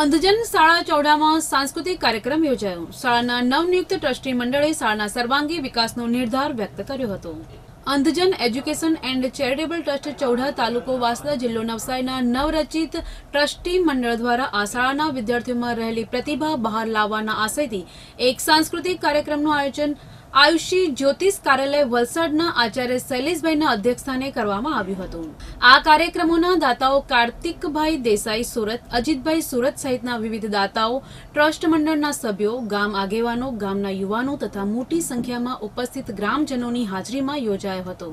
અંધજન શાળા ચૌડામાં સાંસ્કૃતિક કાર્યક્રમ યોજાયો શાળાના નવનિયુક્ત ટ્રસ્ટી મંડળે શાળાના સર્વાંગી વિકાસનો નિર્ધાર વ્યક્ત કર્યો હતો અંધજન એજ્યુકેશન એન્ડ ચેરિટેબલ ટ્રસ્ટ ચૌડા તાલુકો વાસદા જિલ્લો નવસારીના નવરચિત ટ્રસ્ટી મંડળ દ્વારા આ શાળાના વિદ્યાર્થીઓમાં રહેલી પ્રતિભા બહાર લાવવાના આશયથી એક સાંસ્કૃતિક કાર્યક્રમનું આયોજન આયુષી જ્યોતિષ કાર્યાલય વલસાડના આચાર્ય શૈલેષભાઈના અધ્યક્ષસ્થાને કરવામાં આવ્યું હતું આ કાર્યક્રમોના દાતાઓ કાર્તિકભાઈ દેસાઈ સુરત અજીતભાઈ સુરત સહિતના વિવિધ દાતાઓ ટ્રસ્ટ મંડળના સભ્યો ગામ આગેવાનો ગામના યુવાનો તથા મોટી સંખ્યામાં ઉપસ્થિત ગ્રામજનોની હાજરીમાં યોજાયો હતો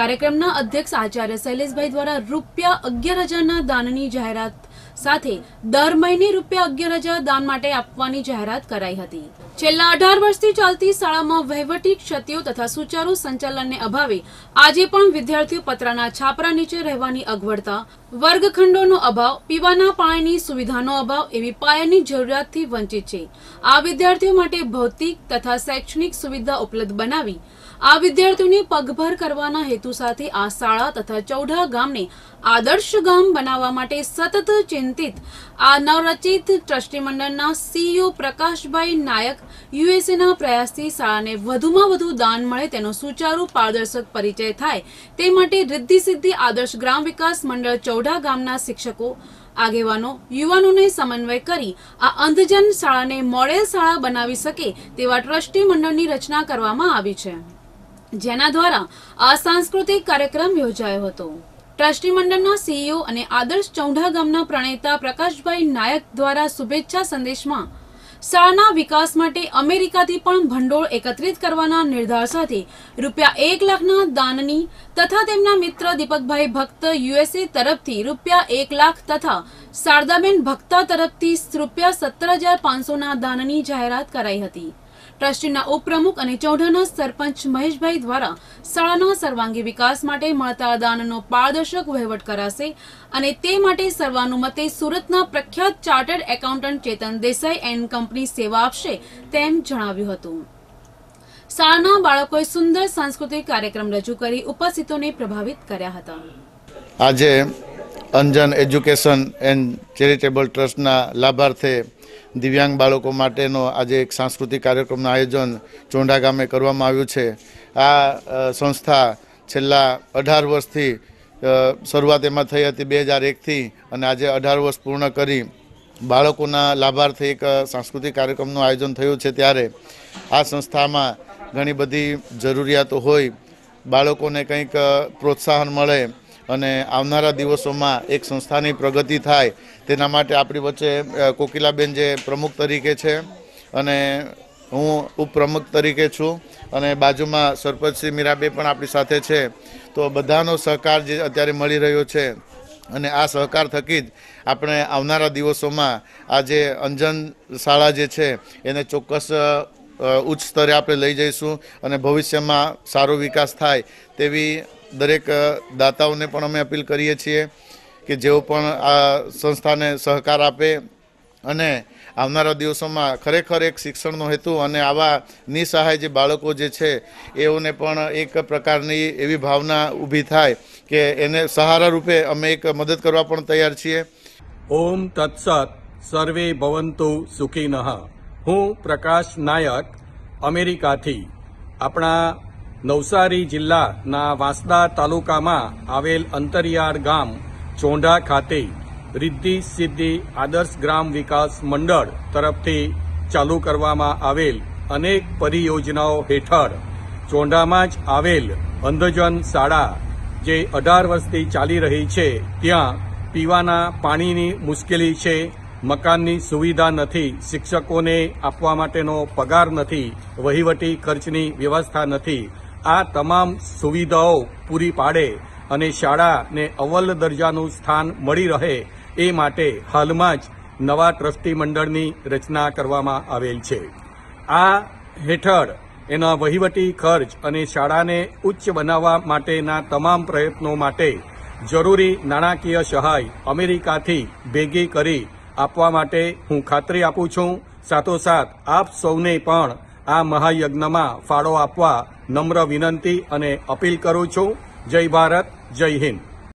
કાર્યક્રમના અધ્યક્ષ આચાર્ય શૈલેષભાઈ દ્વારા રૂપિયા અગિયાર હજારના દાનની જાહેરાત સાથે દર મહિને રૂપિયા અગિયાર હજાર દાન માટે આપવાની જાહેરાત કરાઈ હતી છેલ્લા અઢાર વર્ષથી ચાલતી શાળામાં વહીવટી ક્ષતિઓ તથા સુચારુ સંચાલનને અભાવે આજે પણ વિદ્યાર્થીઓ પત્રના છાપરા નીચે રહેવાની અગવડતા વર્ગખંડોનો અભાવ પીવાના પાણીની સુવિધાનો અભાવ એવી પાયાની જરૂરિયાતથી વંચિત છે આ વિદ્યાર્થીઓ માટે ભૌતિક તથા શૈક્ષણિક સુવિધા ઉપલબ્ધ બનાવી આ વિદ્યાર્થીઓને પગભર કરવાના હેતુ સાથે આ શાળા તથા ચૌઢા ગામને આદર્શ ગામ બનાવવા માટે સતત ચિંતિત આ નવરચિત ટ્રસ્ટી મંડળના સીઈઓ પ્રકાશભાઈ નાયક યુએસએના પ્રયાસથી શાળાને વધુમાં વધુ દાન મળે તેનો સુચારુ પારદર્શક પરિચય થાય તે માટે રિદ્ધિ સિદ્ધિ આદર્શ ગ્રામ વિકાસ મંડળ ચૌઢા મોઢા ગામના શિક્ષકો આગેવાનો યુવાનોને સમન્વય કરી આ અંધજન શાળાને મોડેલ શાળા બનાવી શકે તેવા ટ્રસ્ટી મંડળની રચના કરવામાં આવી છે જેના દ્વારા આ સાંસ્કૃતિક કાર્યક્રમ યોજાયો હતો ટ્રસ્ટી મંડળના સીઈઓ અને આદર્શ ચૌઢા ગામના પ્રણેતા પ્રકાશભાઈ નાયક દ્વારા શુભેચ્છા સંદેશમાં શાળાના વિકાસ માટે અમેરિકાથી પણ ભંડોળ એકત્રિત કરવાના નિર્ધાર સાથે રૂપિયા એક લાખના દાનની તથા તેમના મિત્ર દીપકભાઈ ભક્ત યુએસએ તરફથી રૂપિયા એક લાખ તથા શારદાબેન ભક્તા તરફથી રૂપિયા સત્તર હજાર પાંચસોના દાનની જાહેરાત કરાઈ હતી ટ્રસ્ટના ઉપપ્રમુખ અને ચૌઢાના સરપંચ મહેશભાઈ દ્વારા શાળાના સર્વાંગી વિકાસ માટે મળતા દાનનો પારદર્શક વહીવટ કરાશે અને તે માટે સર્વાનુમતે સુરતના પ્રખ્યાત chartered accountant Chetan Desai and company સેવા આપશે તેમ જણાવ્યું હતું શાળાના બાળકોએ સુંદર સાંસ્કૃતિક કાર્યક્રમ રજૂ કરી ઉપસ્થિતોને પ્રભાવિત કર્યા હતા આજે અંજન એજ્યુકેશન એન્ડ ચેરિટેબલ ટ્રસ્ટના લાભાર્થે દિવ્યાંગ બાળકો માટેનો આજે એક સાંસ્કૃતિક કાર્યક્રમનું આયોજન ચોંડા ગામે કરવામાં આવ્યું છે આ સંસ્થા છેલ્લા અઢાર વર્ષથી શરૂઆત એમાં થઈ હતી બે હજાર એકથી અને આજે અઢાર વર્ષ પૂર્ણ કરી બાળકોના લાભાર્થે એક સાંસ્કૃતિક કાર્યક્રમનું આયોજન થયું છે ત્યારે આ સંસ્થામાં ઘણી બધી જરૂરિયાતો હોય બાળકોને કંઈક પ્રોત્સાહન મળે અને આવનારા દિવસોમાં એક સંસ્થાની પ્રગતિ થાય તેના માટે આપણી વચ્ચે કોકિલાબેન જે પ્રમુખ તરીકે છે અને હું ઉપપ્રમુખ તરીકે છું અને બાજુમાં સરપંચસિંહ મીરાબે પણ આપણી સાથે છે તો બધાનો સહકાર જે અત્યારે મળી રહ્યો છે અને આ સહકાર થકી જ આપણે આવનારા દિવસોમાં આ જે અંજન શાળા જે છે એને ચોક્કસ ઉચ્ચ સ્તરે આપણે લઈ જઈશું અને ભવિષ્યમાં સારો વિકાસ થાય તેવી દરેક દાતાઓને પણ અમે અપીલ કરીએ છીએ કે જેઓ પણ આ સંસ્થાને સહકાર આપે અને આવનારા દિવસોમાં ખરેખર એક શિક્ષણનો હેતુ અને આવા નિસહાય જે બાળકો જે છે એઓને પણ એક પ્રકારની એવી ભાવના ઊભી થાય કે એને સહારા રૂપે અમે એક મદદ કરવા પણ તૈયાર છીએ ઓમ તત્સત સર્વે ભવંતુ સુખી નહા હું પ્રકાશ નાયક અમેરિકાથી આપણા નવસારી જિલ્લાના વાંસદા તાલુકામાં આવેલ અંતરિયાળ ગામ ચોંઢા ખાતે રિદ્ધિ સિદ્ધિ આદર્શ ગ્રામ વિકાસ મંડળ તરફથી ચાલુ કરવામાં આવેલ અનેક પરિયોજનાઓ હેઠળ ચોંઢામાં જ આવેલ અંધજન શાળા જે અઢાર વર્ષથી ચાલી રહી છે ત્યાં પીવાના પાણીની મુશ્કેલી છે મકાનની સુવિધા નથી શિક્ષકોને આપવા માટેનો પગાર નથી વહીવટી ખર્ચની વ્યવસ્થા નથી આ તમામ સુવિધાઓ પૂરી પાડે અને શાળાને અવ્વલ દરજાનું સ્થાન મળી રહે એ માટે હાલમાં જ નવા ટ્રસ્ટી મંડળની રચના કરવામાં આવેલ છે આ હેઠળ એના વહીવટી ખર્ચ અને શાળાને ઉચ્ચ બનાવવા માટેના તમામ પ્રયત્નો માટે જરૂરી નાણાકીય સહાય અમેરિકાથી ભેગી કરી આપવા માટે હું ખાતરી આપું છું સાથોસાથ આપ સૌને પણ આ મહાયજ્ઞમાં ફાળો આપવા નમ્ર વિનંતી અને અપીલ કરું છું જય ભારત જય હિન્દ